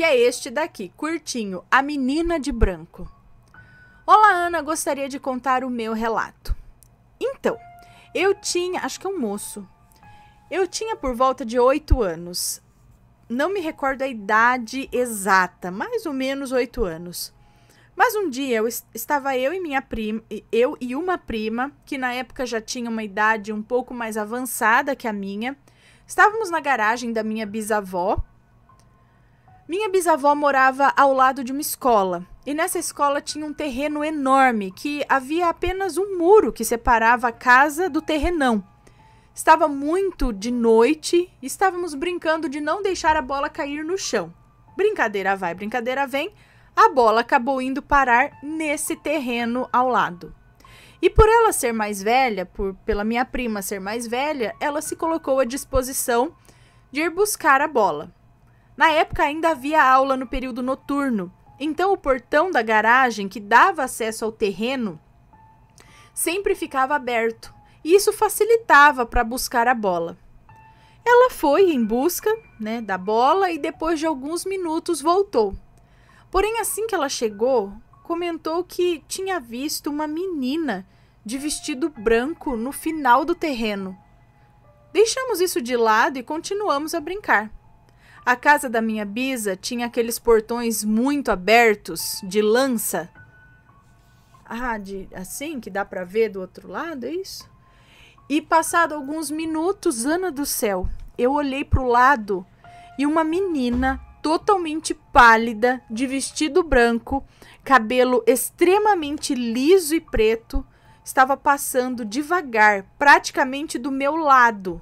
que é este daqui, curtinho, A Menina de Branco. Olá, Ana, gostaria de contar o meu relato. Então, eu tinha, acho que é um moço. Eu tinha por volta de oito anos. Não me recordo a idade exata, mais ou menos oito anos. Mas um dia eu, estava eu e minha prima, eu e uma prima, que na época já tinha uma idade um pouco mais avançada que a minha, estávamos na garagem da minha bisavó minha bisavó morava ao lado de uma escola, e nessa escola tinha um terreno enorme que havia apenas um muro que separava a casa do terrenão. Estava muito de noite e estávamos brincando de não deixar a bola cair no chão. Brincadeira vai, brincadeira vem, a bola acabou indo parar nesse terreno ao lado. E por ela ser mais velha, por pela minha prima ser mais velha, ela se colocou à disposição de ir buscar a bola. Na época ainda havia aula no período noturno, então o portão da garagem que dava acesso ao terreno sempre ficava aberto e isso facilitava para buscar a bola. Ela foi em busca né, da bola e depois de alguns minutos voltou. Porém, assim que ela chegou, comentou que tinha visto uma menina de vestido branco no final do terreno. Deixamos isso de lado e continuamos a brincar. A casa da minha bisa tinha aqueles portões muito abertos, de lança. Ah, de, assim, que dá para ver do outro lado, é isso? E passado alguns minutos, Ana do céu, eu olhei para o lado e uma menina totalmente pálida, de vestido branco, cabelo extremamente liso e preto, estava passando devagar, praticamente do meu lado.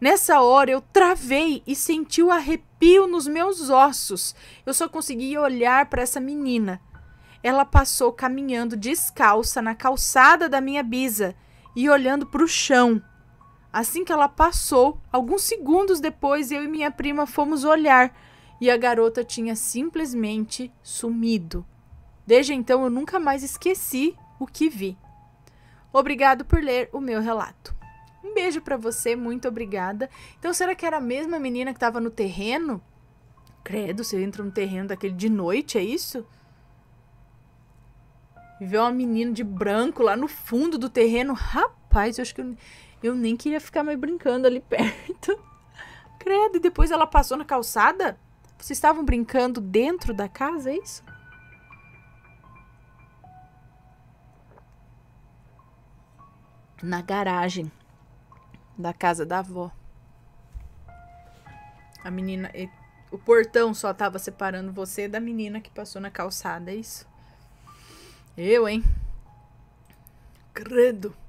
Nessa hora eu travei e senti o arrepio nos meus ossos. Eu só conseguia olhar para essa menina. Ela passou caminhando descalça na calçada da minha bisa e olhando para o chão. Assim que ela passou, alguns segundos depois eu e minha prima fomos olhar e a garota tinha simplesmente sumido. Desde então eu nunca mais esqueci o que vi. Obrigado por ler o meu relato. Um beijo para você, muito obrigada. Então, será que era a mesma menina que tava no terreno? Credo, você entra no terreno daquele de noite, é isso? E vê uma menina de branco lá no fundo do terreno. Rapaz, eu acho que eu, eu nem queria ficar mais brincando ali perto. Credo, e depois ela passou na calçada? Vocês estavam brincando dentro da casa, é isso? Na garagem da casa da avó. A menina. O portão só tava separando você da menina que passou na calçada, é isso? Eu, hein? Credo.